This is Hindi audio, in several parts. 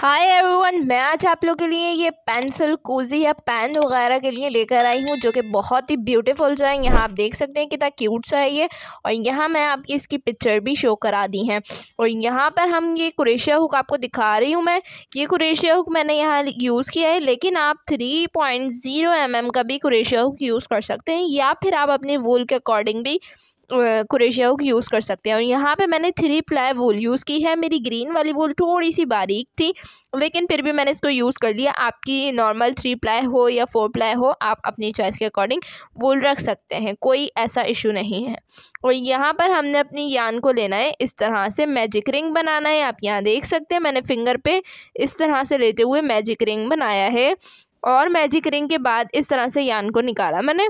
हाय एवरीवन मैं आज आप लोग के लिए ये पेंसिल कोजी या पेन वगैरह के लिए लेकर आई हूँ जो कि बहुत ही ब्यूटीफुल सा है यहाँ आप देख सकते हैं कितना क्यूट सा है ये और यहाँ मैं आपकी इसकी पिक्चर भी शो करा दी हैं और यहाँ पर हम ये कुरेशिया हुक आपको दिखा रही हूँ मैं ये कुरेशिया हुक मैंने यहाँ यूज़ किया है लेकिन आप three point zero M M का भी कुरेशिया हुक यूज़ कर सकते हैं या फिर आप अपने वूल के अकॉर्डिंग भी क्रेशिया हुक यूज़ कर सकते हैं और यहाँ पे मैंने थ्री प्लाई वूल यूज़ की है मेरी ग्रीन वाली वूल थोड़ी सी बारीक थी लेकिन फिर भी मैंने इसको यूज़ कर लिया आपकी नॉर्मल थ्री प्लाई हो या फोर प्लाई हो आप अपनी चॉइस के अकॉर्डिंग वूल रख सकते हैं कोई ऐसा इशू नहीं है और यहाँ पर हमने अपनी यान को लेना है इस तरह से मैजिक रिंग बनाना है आप यहाँ देख सकते हैं मैंने फिंगर पर इस तरह से लेते हुए मैजिक रिंग बनाया है और मैजिक रिंग के बाद इस तरह से यान को निकाला मैंने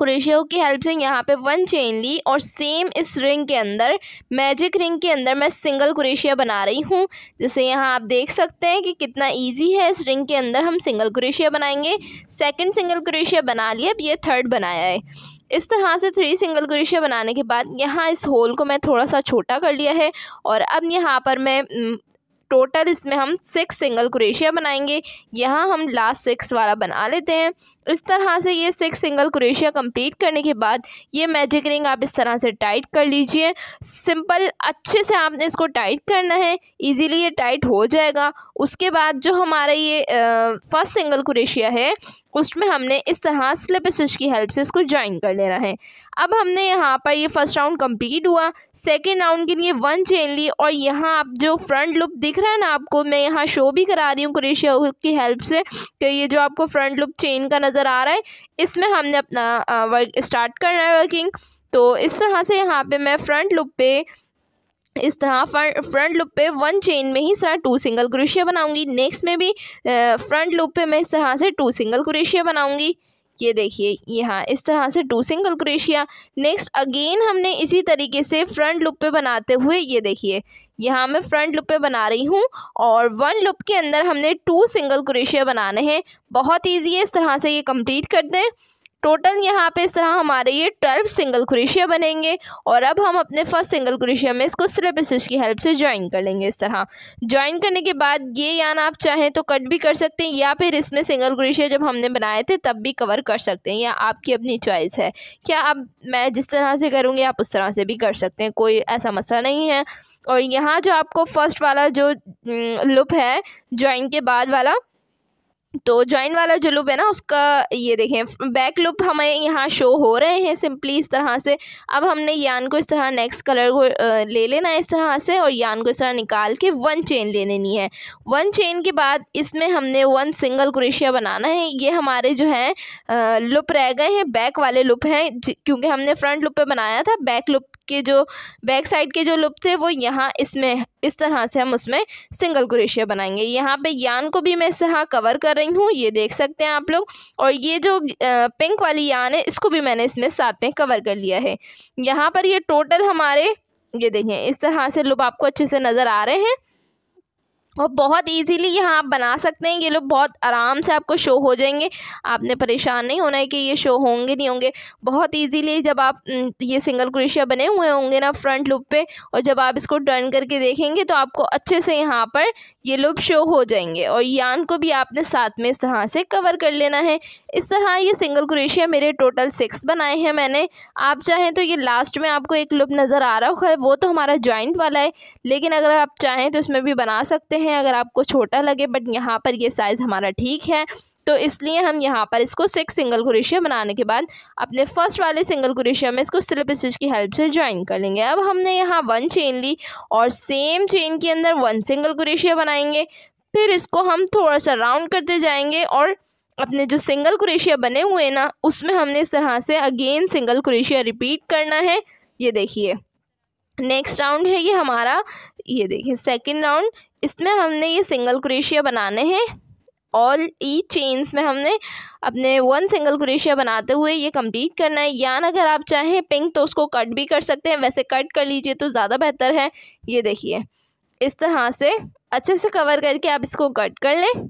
क्रेशियो की हेल्प से यहाँ पे वन चेन ली और सेम इस रिंग के अंदर मैजिक रिंग के अंदर मैं सिंगल क्रेशिया बना रही हूँ जैसे यहाँ आप देख सकते हैं कि कितना ईजी है इस रिंग के अंदर हम सिंगल क्रेशिया बनाएंगे सेकेंड सिंगल क्रेशिया बना लिया अब ये थर्ड बनाया है इस तरह से थ्री सिंगल क्रेशिया बनाने के बाद यहाँ इस होल को मैं थोड़ा सा छोटा कर लिया है और अब यहाँ पर मैं टोटल इसमें हम सिक्स सिंगल क्रेशिया बनाएंगे यहाँ हम लास्ट सिक्स वाला बना लेते हैं इस तरह से ये सिक्स सिंगल क्रेशिया कंप्लीट करने के बाद ये मैजिक रिंग आप इस तरह से टाइट कर लीजिए सिंपल अच्छे से आपने इसको टाइट करना है इजीली ये टाइट हो जाएगा उसके बाद जो हमारा ये फर्स्ट सिंगल क्रेशिया है उसमें हमने इस तरह स्लिप स्टिच की हेल्प से इसको ज्वाइन कर लेना है अब हमने यहाँ पर ये फर्स्ट राउंड कंप्लीट हुआ सेकंड राउंड के लिए वन चेन ली और यहाँ आप जो फ्रंट लुप दिख रहा है ना आपको मैं यहाँ शो भी करा रही हूँ क्रेशिया हुक की हेल्प से कि ये जो आपको फ्रंट लुप चेन का नज़र आ रहा है इसमें हमने अपना वर्क स्टार्ट करना है वर्किंग तो इस तरह से यहाँ पे मैं फ्रंट लुप पे इस तरह फ्रंट लुप पे वन चेन में ही सर टू सिंगल क्रेशिया बनाऊँगी नेक्स्ट में भी फ्रंट लुप पे मैं इस तरह से टू सिंगल क्रेशिया बनाऊँगी ये देखिए यहाँ इस तरह से two single crochet next again हमने इसी तरीके से फ्रंट लुप पे बनाते हुए ये देखिए यहाँ मैं फ्रंट लुप पे बना रही हूँ और वन लुप के अंदर हमने टू सिंगल क्रेशिया बनाने हैं बहुत ईजी है इस तरह से ये कंप्लीट कर दें टोटल यहाँ पे इस तरह हमारे ये ट्वेल्व सिंगल क्रेशिया बनेंगे और अब हम अपने फर्स्ट सिंगल क्रेशिया में इसको स्लिप स्टिच की हेल्प से ज्वाइन कर लेंगे इस तरह ज्वाइन करने के बाद ये यान आप चाहें तो कट भी कर सकते हैं या फिर इसमें सिंगल क्रेशिया जब हमने बनाए थे तब भी कवर कर सकते हैं या आपकी अपनी चॉइस है क्या अब मैं जिस तरह से करूँगी आप उस तरह से भी कर सकते हैं कोई ऐसा मसला नहीं है और यहाँ जो आपको फर्स्ट वाला जो लुप है ज्वाइन के बाद वाला तो ज्वाइन वाला जो लूप है ना उसका ये देखें बैक लूप हमें यहाँ शो हो रहे हैं सिंपली इस तरह से अब हमने यान को इस तरह नेक्स्ट कलर को ले लेना है इस तरह से और यान को इस तरह निकाल के वन चेन ले लेनी है वन चेन के बाद इसमें हमने वन सिंगल क्रेशिया बनाना है ये हमारे जो हैं लुप रह गए हैं बैक वाले लुप हैं क्योंकि हमने फ्रंट लुप पर बनाया था बैक लुप के जो बैक साइड के जो लुप थे वो यहाँ इसमें इस तरह से हम उसमें सिंगल क्रोशिया बनाएंगे यहाँ पे यान को भी मैं इस तरह कवर कर रही हूँ ये देख सकते हैं आप लोग और ये जो पिंक वाली यान है इसको भी मैंने इसमें साथ में कवर कर लिया है यहाँ पर ये टोटल हमारे ये देखें इस तरह से लुप आपको अच्छे से नज़र आ रहे हैं और बहुत इजीली यहाँ आप बना सकते हैं ये लोग बहुत आराम से आपको शो हो जाएंगे आपने परेशान नहीं होना है कि ये शो होंगे नहीं होंगे बहुत इजीली जब आप ये सिंगल क्रोशिया बने हुए होंगे ना फ्रंट लुप पे और जब आप इसको टर्न करके देखेंगे तो आपको अच्छे से यहाँ पर ये लुप शो हो जाएंगे और यान को भी आपने साथ में इस तरह से कवर कर लेना है इस तरह ये सिंगल क्रोशिया मेरे टोटल सिक्स बनाए हैं मैंने आप चाहें तो ये लास्ट में आपको एक लुप नज़र आ रहा है वो तो हमारा जॉइंट वाला है लेकिन अगर आप चाहें तो इसमें भी बना सकते हैं हैं अगर आपको छोटा लगे बट यहाँ पर ये साइज़ हमारा ठीक है तो इसलिए हम यहाँ पर इसको सिक्स सिंगल क्रोशिया बनाने के बाद अपने फर्स्ट वाले सिंगल क्रोशिया में इसको स्लिप स्टिच की हेल्प से ज्वाइन कर लेंगे अब हमने यहाँ वन चेन ली और सेम चेन के अंदर वन सिंगल क्रोशिया बनाएंगे फिर इसको हम थोड़ा सा राउंड करते जाएंगे और अपने जो सिंगल क्रोशिया बने हुए हैं ना उसमें हमने इस तरह से अगेन सिंगल क्रोशिया रिपीट करना है ये देखिए नेक्स्ट राउंड है ये हमारा ये देखिए सेकंड राउंड इसमें हमने ये सिंगल क्रेशिया बनाने हैं ऑल ई चेन्स में हमने अपने वन सिंगल क्रेशिया बनाते हुए ये कंप्लीट करना है यान अगर आप चाहें पिंक तो उसको कट भी कर सकते हैं वैसे कट कर लीजिए तो ज़्यादा बेहतर है ये देखिए इस तरह से अच्छे से कवर करके आप इसको कट कर लें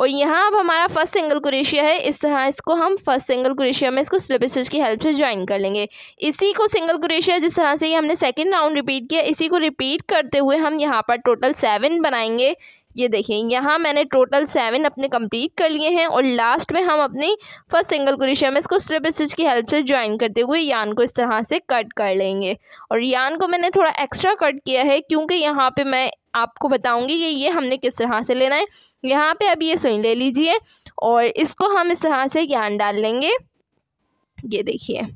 और यहाँ अब हमारा फर्स्ट सिंगल क्रेशिया है इस तरह इसको हम फर्स्ट सिंगल क्रेशिया में इसको स्लिप स्टिच की हेल्प से ज्वाइन कर लेंगे इसी को सिंगल क्रेशिया जिस तरह से ही हमने सेकेंड राउंड रिपीट किया इसी को रिपीट करते हुए हम यहाँ पर टोटल सेवन बनाएंगे ये देखिए यहाँ मैंने टोटल सेवन अपने कंप्लीट कर लिए हैं और लास्ट में हम अपनी फर्स्ट सिंगल क्रोशिया में इसको स्ट्रिप स्टिच की हेल्प से ज्वाइन करते हुए यान को इस तरह से कट कर लेंगे और यान को मैंने थोड़ा एक्स्ट्रा कट किया है क्योंकि यहाँ पे मैं आपको बताऊंगी कि ये हमने किस तरह से लेना है यहाँ पे अब ये सुई ले लीजिए और इसको हम इस तरह से यान डाल लेंगे ये देखिए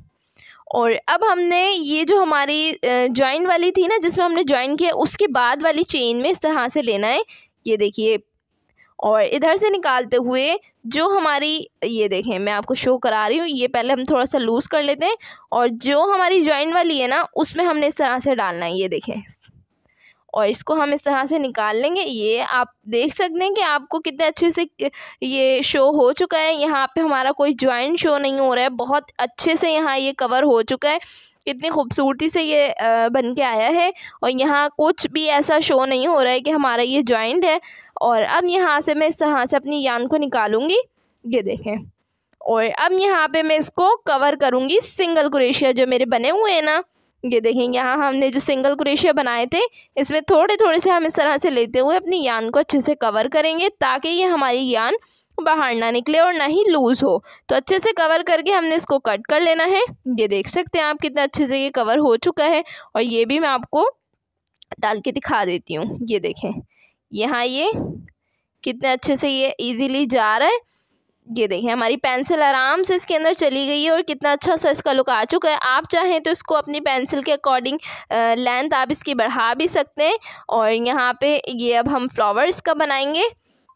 और अब हमने ये जो हमारी ज्वाइन वाली थी ना जिसमें हमने ज्वाइन किया उसके बाद वाली चेन में इस तरह से लेना है ये देखिए और इधर से निकालते हुए जो हमारी ये देखें मैं आपको शो करा रही हूँ ये पहले हम थोड़ा सा लूज़ कर लेते हैं और जो हमारी जॉइंट वाली है ना उसमें हमने इस तरह से डालना है ये देखें और इसको हम इस तरह से निकाल लेंगे ये आप देख सकते हैं कि आपको कितने अच्छे से ये शो हो चुका है यहाँ पे हमारा कोई ज्वाइंट शो नहीं हो रहा है बहुत अच्छे से यहाँ ये कवर हो चुका है कितनी खूबसूरती से ये बन के आया है और यहाँ कुछ भी ऐसा शो नहीं हो रहा है कि हमारा ये जॉइंट है और अब यहाँ से मैं इस तरह से अपनी यान को निकालूंगी ये देखें और अब यहाँ पे मैं इसको कवर करूँगी सिंगल क्रेशिया जो मेरे बने हुए हैं ना ये देखें यहाँ हमने जो सिंगल क्रेशिया बनाए थे इसमें थोड़े थोड़े से हम इस तरह से लेते हुए अपनी यान को अच्छे से कवर करेंगे ताकि ये हमारी यान बाहर ना निकले और ना ही लूज़ हो तो अच्छे से कवर करके हमने इसको कट कर लेना है ये देख सकते हैं आप कितना अच्छे से ये कवर हो चुका है और ये भी मैं आपको डाल के दिखा देती हूँ ये देखें यहाँ ये कितने अच्छे से ये इजीली जा रहा है ये देखें हमारी पेंसिल आराम से इसके अंदर चली गई है और कितना अच्छा सा इसका लुक आ चुका है आप चाहें तो इसको अपनी पेंसिल के अकॉर्डिंग लेंथ आप इसकी बढ़ा भी सकते हैं और यहाँ पे ये अब हम फ्लावर्स का बनाएंगे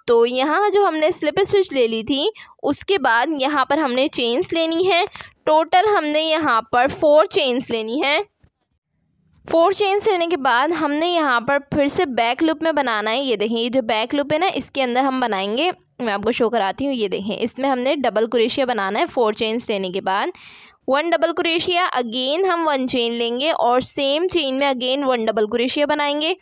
तो यहाँ जो हमने स्लिप स्टिच ले ली थी उसके बाद यहाँ पर हमने चेन्स लेनी है टोटल हमने यहाँ पर फोर चेन्स लेनी है फोर चेन्स लेने के बाद हमने यहाँ पर फिर से बैक लूप में बनाना है ये देखें ये जो बैक लूप है ना इसके अंदर हम बनाएंगे मैं आपको शो कराती हूँ ये देखें इसमें हमने डबल क्रेशिया बनाना है फोर चेन्स लेने के बाद वन डबल क्रेशिया अगेन हम वन चेन लेंगे और सेम चेन में अगेन वन डबल क्रेशिया बनाएंगे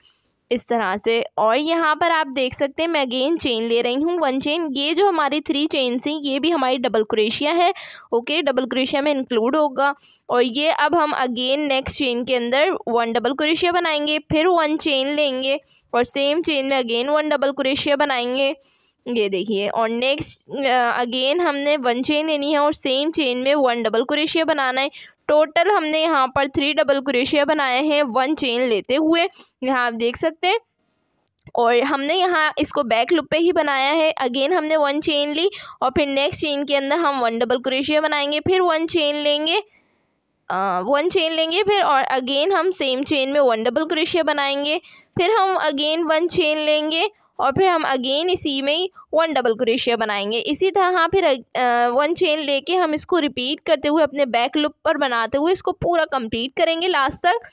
इस तरह से और यहाँ पर आप देख सकते हैं मैं अगेन चेन ले रही हूँ वन चेन ये जो हमारी थ्री चेन्स हैं ये भी हमारी डबल क्रेशिया है ओके डबल क्रेशिया में इंक्लूड होगा और ये अब हम अगेन नेक्स्ट चेन के अंदर वन डबल क्रेशिया बनाएंगे फिर वन चेन लेंगे और सेम चेन में अगेन वन डबल क्रेशिया बनाएंगे ये देखिए और नेक्स्ट अगेन हमने वन चेन लेनी है और सेम चेन में वन डबल क्रेशिया बनाना है टोटल हमने यहाँ पर थ्री डबल क्रेशिया बनाए हैं वन चेन लेते हुए यहाँ आप देख सकते हैं और हमने यहाँ इसको बैक लुप पे ही बनाया है अगेन हमने वन चेन ली और फिर नेक्स्ट चेन के अंदर हम वन डबल क्रेशिया बनाएंगे फिर वन चेन लेंगे वन चेन लेंगे फिर और अगेन हम सेम चेन में वन डबल क्रेशिया बनाएंगे फिर हम अगेन वन चेन लेंगे और फिर हम अगेन इसी में वन डबल क्रोशिया बनाएंगे इसी तरह फिर वन चेन लेके हम इसको रिपीट करते हुए अपने बैक लुप पर बनाते हुए इसको पूरा कंप्लीट करेंगे लास्ट तक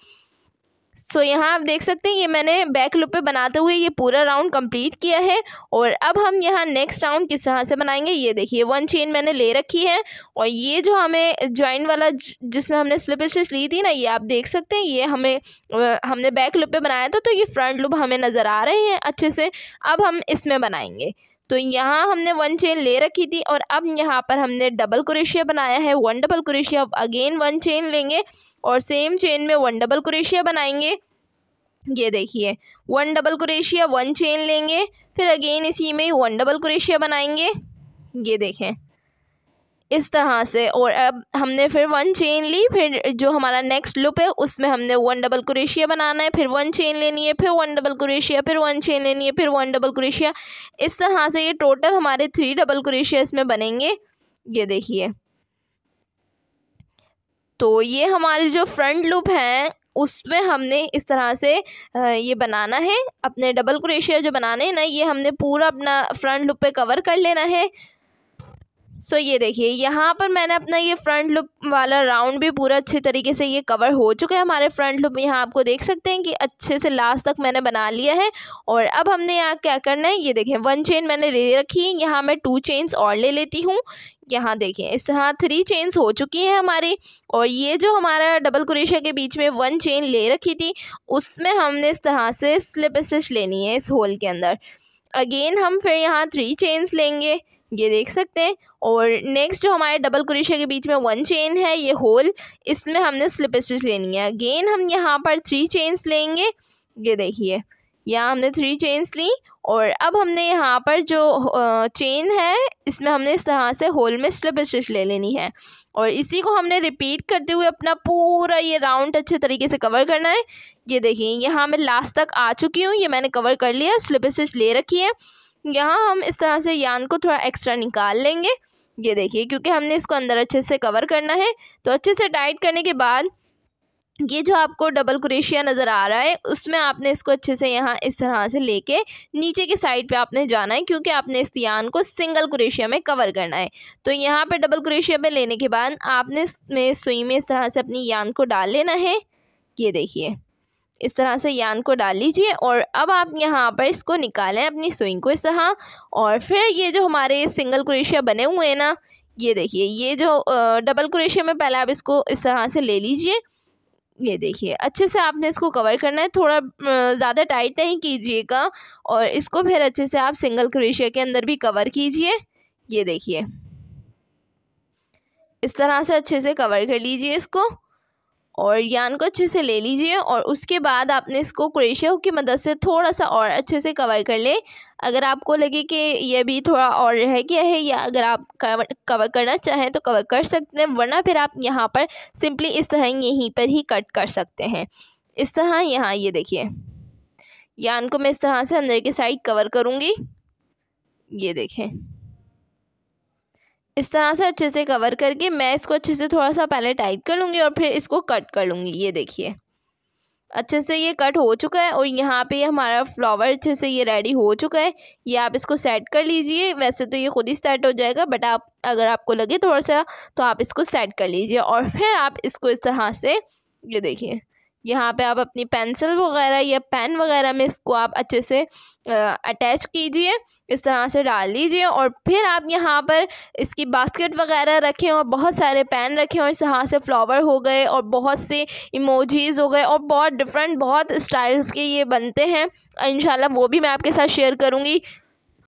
सो so, यहाँ आप देख सकते हैं ये मैंने बैक लुप पे बनाते हुए ये पूरा राउंड कंप्लीट किया है और अब हम यहाँ नेक्स्ट राउंड किस तरह से बनाएंगे ये देखिए वन चेन मैंने ले रखी है और ये जो हमें ज्वाइन वाला जिसमें हमने स्लिप स्टिच ली थी ना ये आप देख सकते हैं ये हमें हमने बैक लुप पे बनाया था तो ये फ्रंट लुप हमें नज़र आ रहे हैं अच्छे से अब हम इसमें बनाएंगे तो यहाँ हमने वन चेन ले रखी थी और अब यहाँ पर हमने डबल क्रेशिया बनाया है one double crochet again one chain लेंगे और सेम चेन में वन डबल क्रेशिया बनाएंगे ये देखिए one double crochet one chain लेंगे फिर अगेन इसी में वन डबल क्रेशिया बनाएंगे ये देखें इस तरह से और अब हमने फिर वन चेन ली फिर जो हमारा नेक्स्ट लुप है उसमें हमने वन डबल क्रेशिया बनाना है फिर वन चेन लेनी है फिर वन डबल क्रेशिया फिर वन चेन लेनी है फिर वन डबल क्रेशिया इस तरह से ये टोटल हमारे थ्री डबल क्रेशिया इसमें बनेंगे ये देखिए तो ये हमारे जो फ्रंट लूप हैं उसमें हमने इस तरह से ये बनाना है अपने डबल क्रोशिया जो बनाने हैं ना ये हमने पूरा अपना फ्रंट लूप पे कवर कर लेना है सो so, ये देखिए यहाँ पर मैंने अपना ये फ्रंट लुप वाला राउंड भी पूरा अच्छे तरीके से ये कवर हो चुका है हमारे फ्रंट लुप यहाँ आपको देख सकते हैं कि अच्छे से लास्ट तक मैंने बना लिया है और अब हमने यहाँ क्या करना है ये देखें वन चेन मैंने ले रखी है यहाँ मैं टू चेन्स और ले लेती हूँ यहाँ देखें इस तरह थ्री चेन्स हो चुकी हैं हमारी और ये जो हमारा डबल क्रेशिया के बीच में वन चेन ले रखी थी उसमें हमने इस तरह से स्लिप स्टिच लेनी है इस होल के अंदर अगेन हम फिर यहाँ थ्री चेन्स लेंगे ये देख सकते हैं और नेक्स्ट जो हमारे डबल क्रोशिया के बीच में वन चेन है ये होल इसमें हमने स्लिप स्टिच लेनी है अगेन हम यहाँ पर थ्री चेन्स लेंगे ये देखिए यहाँ हमने थ्री चेन्स ली और अब हमने यहाँ पर जो चेन है इसमें हमने इस तरह से होल में स्लिप स्टिच ले लेनी है और इसी को हमने रिपीट करते हुए अपना पूरा ये राउंड अच्छे तरीके से कवर करना है ये देखिए यहाँ मैं लास्ट तक आ चुकी हूँ ये मैंने कवर कर लिया स्लिप स्टिच ले रखी है यहाँ हम इस तरह से यान को थोड़ा एक्स्ट्रा निकाल लेंगे ये देखिए क्योंकि हमने इसको अंदर अच्छे से कवर करना है तो अच्छे से टाइट करने के बाद ये जो आपको डबल क्रेशिया नज़र आ रहा है उसमें आपने इसको अच्छे से यहाँ इस तरह से लेके नीचे के साइड पे आपने जाना है क्योंकि आपने इस यान को सिंगल क्रेशिया में कवर करना है तो यहाँ पे डबल क्रेशिया पे लेने के बाद आपने इसमें सुई में इस तरह से अपनी यान को डाल लेना है ये देखिए इस तरह से यान को डाल लीजिए और अब आप यहाँ पर इसको निकालें अपनी सुइंग को इस तरह और फिर ये जो हमारे सिंगल क्रेशिया बने हुए हैं ना ये देखिए ये जो डबल क्रेशिया में पहले आप इसको इस तरह से ले लीजिए ये देखिए अच्छे से आपने इसको कवर करना है थोड़ा ज़्यादा टाइट नहीं कीजिएगा और इसको फिर अच्छे से आप सिंगल क्रेशिया के अंदर भी कवर कीजिए ये देखिए इस तरह से अच्छे से कवर कर लीजिए इसको और यान को अच्छे से ले लीजिए और उसके बाद आपने इसको क्रेशियो की मदद से थोड़ा सा और अच्छे से कवर कर लें अगर आपको लगे कि ये भी थोड़ा और रह गया है या अगर आप कवर करना चाहें तो कवर कर सकते हैं वरना फिर आप यहाँ पर सिंपली इस तरह यहीं पर ही कट कर सकते हैं इस तरह यहाँ ये देखिए यान को मैं इस तरह से अंदर की साइड कवर करूँगी ये देखें इस तरह से अच्छे से कवर करके मैं इसको अच्छे से थोड़ा सा पहले टाइट कर लूँगी और फिर इसको कट कर लूँगी ये देखिए अच्छे से ये कट हो चुका है और यहाँ पे हमारा फ्लावर अच्छे से ये रेडी हो चुका है ये आप इसको सेट कर लीजिए वैसे तो ये खुद ही सेट हो जाएगा बट आप अगर आपको लगे थोड़ा सा तो आप इसको सेट कर लीजिए और फिर आप इसको इस तरह से ये देखिए यहाँ पे आप अपनी पेंसिल वगैरह या पेन वगैरह में इसको आप अच्छे से अटैच कीजिए इस तरह से डाल लीजिए और फिर आप यहाँ पर इसकी बास्केट वगैरह रखें और बहुत सारे पेन रखें और इस तरह से फ्लावर हो गए और बहुत से इमोजीज़ हो गए और बहुत डिफरेंट बहुत स्टाइल्स के ये बनते हैं इन वो भी मैं आपके साथ शेयर करूँगी